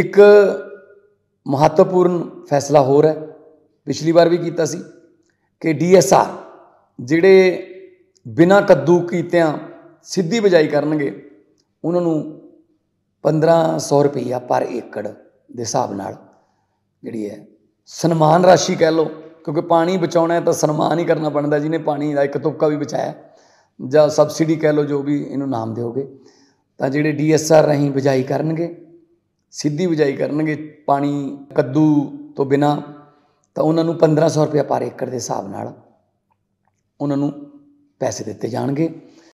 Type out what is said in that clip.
ਇੱਕ ਮਹੱਤਵਪੂਰਨ ਫੈਸਲਾ ਹੋਰ ਹੈ ਪਿਛਲੀ ਵਾਰ ਵੀ ਕੀਤਾ ਸੀ ਕਿ ਡੀਐਸਆਰ ਜਿਹੜੇ ਬਿਨਾਂ ਕੱਦੂ ਕੀਤਿਆਂ ਸਿੱਧੀ ਬਜਾਈ ਕਰਨਗੇ ਉਹਨਾਂ ਨੂੰ 1500 ਰੁਪਈਆ ਪਰ ਏਕੜ ਦੇ ਹਿਸਾਬ ਨਾਲ ਜਿਹੜੀ ਹੈ ਸਨਮਾਨ ਰਾਸ਼ੀ ਕਹਿ ਲਓ ਕਿਉਂਕਿ ਪਾਣੀ ਬਚਾਉਣਾ ਹੈ ਤਾਂ ਸਨਮਾਨ ਹੀ ਕਰਨਾ ਪੈਂਦਾ ਜਿਹਨੇ ਪਾਣੀ ਦਾ ਇੱਕ ਤੁਪਕਾ ਵੀ ਬਚਾਇਆ ਜਾਂ ਸਬਸਿਡੀ ਕਹਿ ਲਓ ਜੋ ਵੀ ਇਹਨੂੰ ਨਾਮ ਦਿਓਗੇ ਤਾਂ ਜਿਹੜੇ ਡੀਐਸਆਰ ਰਹੀਂ ਬਜਾਈ ਕਰਨਗੇ ਸਿੱਧੀ ਬਿਜਾਈ ਕਰਨਗੇ ਪਾਣੀ ਕੱਦੂ ਤੋਂ ਬਿਨਾ ਤਾਂ ਉਹਨਾਂ ਨੂੰ 1500 ਰੁਪਏ ਪਰ ਏਕੜ ਦੇ ਹਿਸਾਬ ਨਾਲ ਉਹਨਾਂ ਨੂੰ ਪੈਸੇ ਦਿੱਤੇ ਜਾਣਗੇ